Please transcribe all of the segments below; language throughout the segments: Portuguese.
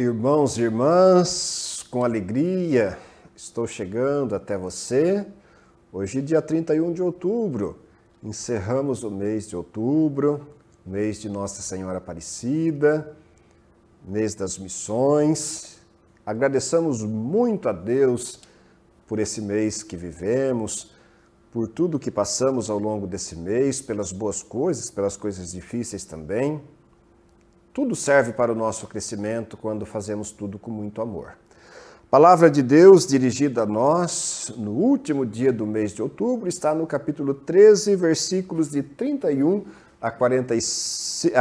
Irmãos e irmãs, com alegria estou chegando até você. Hoje, dia 31 de outubro, encerramos o mês de outubro, mês de Nossa Senhora Aparecida, mês das missões. Agradecemos muito a Deus por esse mês que vivemos, por tudo que passamos ao longo desse mês, pelas boas coisas, pelas coisas difíceis também. Tudo serve para o nosso crescimento quando fazemos tudo com muito amor. Palavra de Deus dirigida a nós no último dia do mês de outubro está no capítulo 13, versículos de 31 a 45,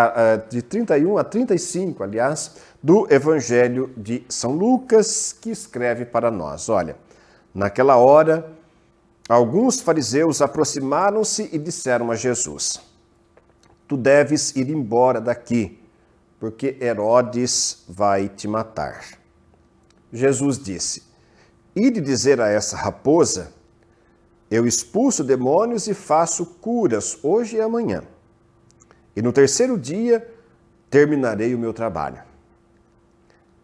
de 31 a 35, aliás, do Evangelho de São Lucas, que escreve para nós. Olha, naquela hora, alguns fariseus aproximaram-se e disseram a Jesus: Tu deves ir embora daqui porque Herodes vai te matar. Jesus disse: Ide dizer a essa raposa: Eu expulso demônios e faço curas hoje e amanhã. E no terceiro dia terminarei o meu trabalho.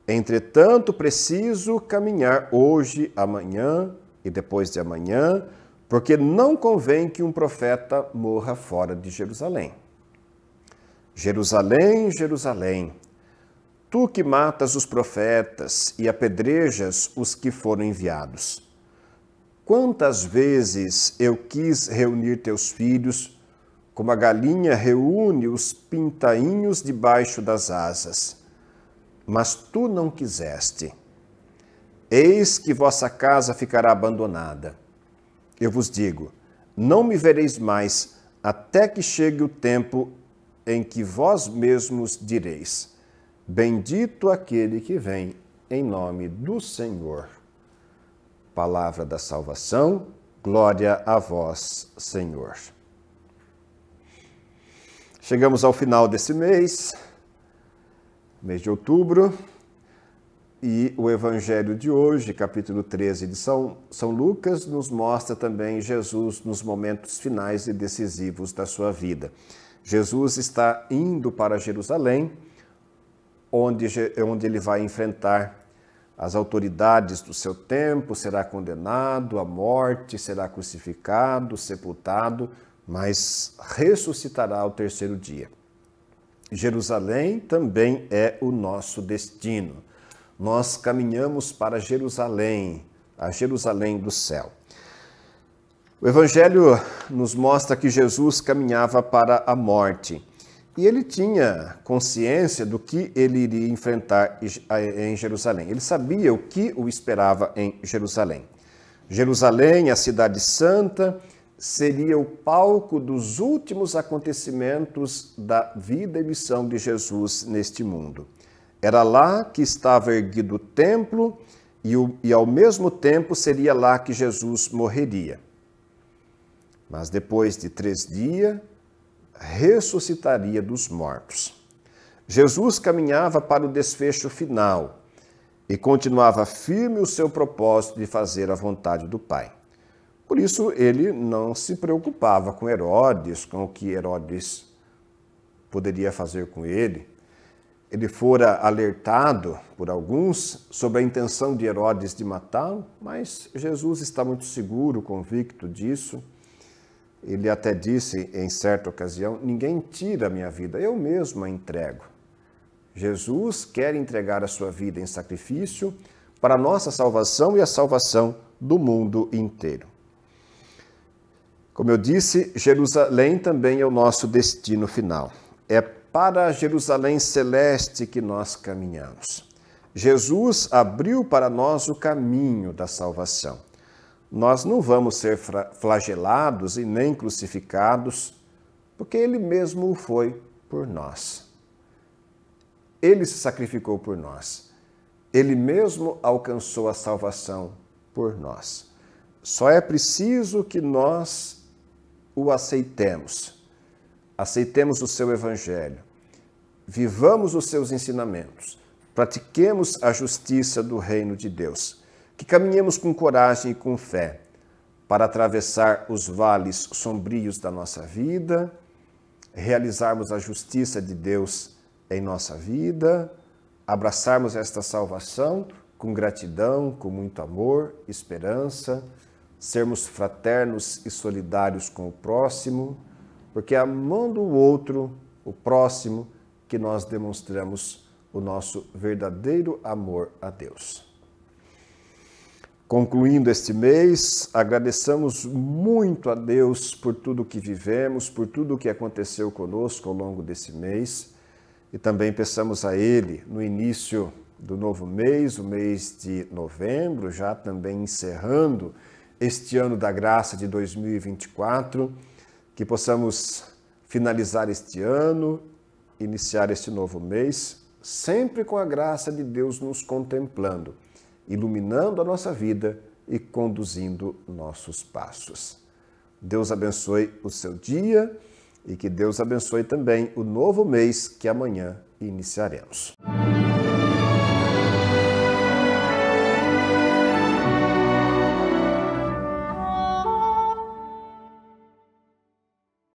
Entretanto, preciso caminhar hoje, amanhã e depois de amanhã, porque não convém que um profeta morra fora de Jerusalém. Jerusalém, Jerusalém, tu que matas os profetas e apedrejas os que foram enviados. Quantas vezes eu quis reunir teus filhos, como a galinha reúne os pintainhos debaixo das asas, mas tu não quiseste. Eis que vossa casa ficará abandonada. Eu vos digo: não me vereis mais, até que chegue o tempo em que vós mesmos direis: Bendito aquele que vem em nome do Senhor. Palavra da salvação, glória a vós, Senhor. Chegamos ao final desse mês, mês de outubro, e o Evangelho de hoje, capítulo 13 de São, São Lucas, nos mostra também Jesus nos momentos finais e decisivos da sua vida. Jesus está indo para Jerusalém, onde, onde ele vai enfrentar as autoridades do seu tempo, será condenado à morte, será crucificado, sepultado, mas ressuscitará ao terceiro dia. Jerusalém também é o nosso destino. Nós caminhamos para Jerusalém, a Jerusalém do céu. O Evangelho nos mostra que Jesus caminhava para a morte e ele tinha consciência do que ele iria enfrentar em Jerusalém. Ele sabia o que o esperava em Jerusalém. Jerusalém, a Cidade Santa, seria o palco dos últimos acontecimentos da vida e missão de Jesus neste mundo. Era lá que estava erguido o templo e, ao mesmo tempo, seria lá que Jesus morreria mas depois de três dias ressuscitaria dos mortos. Jesus caminhava para o desfecho final e continuava firme o seu propósito de fazer a vontade do Pai. Por isso, ele não se preocupava com Herodes, com o que Herodes poderia fazer com ele. Ele fora alertado por alguns sobre a intenção de Herodes de matá-lo, mas Jesus está muito seguro, convicto disso ele até disse em certa ocasião: Ninguém tira a minha vida, eu mesmo a entrego. Jesus quer entregar a sua vida em sacrifício para a nossa salvação e a salvação do mundo inteiro. Como eu disse, Jerusalém também é o nosso destino final. É para a Jerusalém celeste que nós caminhamos. Jesus abriu para nós o caminho da salvação nós não vamos ser flagelados e nem crucificados, porque ele mesmo o foi por nós. Ele se sacrificou por nós. Ele mesmo alcançou a salvação por nós. Só é preciso que nós o aceitemos. Aceitemos o seu evangelho. Vivamos os seus ensinamentos. Pratiquemos a justiça do reino de Deus que caminhemos com coragem e com fé para atravessar os vales sombrios da nossa vida, realizarmos a justiça de Deus em nossa vida, abraçarmos esta salvação com gratidão, com muito amor, esperança, sermos fraternos e solidários com o próximo, porque é amando o outro, o próximo, que nós demonstramos o nosso verdadeiro amor a Deus. Concluindo este mês, agradecemos muito a Deus por tudo que vivemos, por tudo que aconteceu conosco ao longo desse mês e também peçamos a Ele no início do novo mês, o mês de novembro, já também encerrando este ano da graça de 2024, que possamos finalizar este ano, iniciar este novo mês, sempre com a graça de Deus nos contemplando iluminando a nossa vida e conduzindo nossos passos. Deus abençoe o seu dia e que Deus abençoe também o novo mês que amanhã iniciaremos.